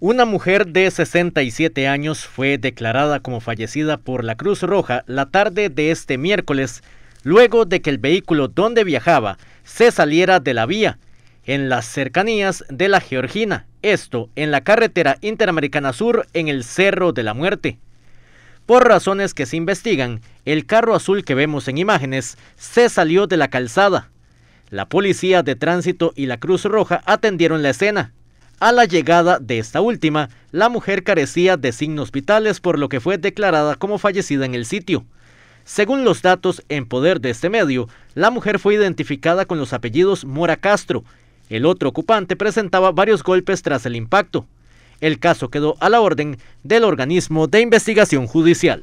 Una mujer de 67 años fue declarada como fallecida por la Cruz Roja la tarde de este miércoles, luego de que el vehículo donde viajaba se saliera de la vía, en las cercanías de la Georgina, esto en la carretera Interamericana Sur en el Cerro de la Muerte. Por razones que se investigan, el carro azul que vemos en imágenes se salió de la calzada. La policía de tránsito y la Cruz Roja atendieron la escena. A la llegada de esta última, la mujer carecía de signos vitales por lo que fue declarada como fallecida en el sitio. Según los datos en poder de este medio, la mujer fue identificada con los apellidos Mora Castro. El otro ocupante presentaba varios golpes tras el impacto. El caso quedó a la orden del organismo de investigación judicial.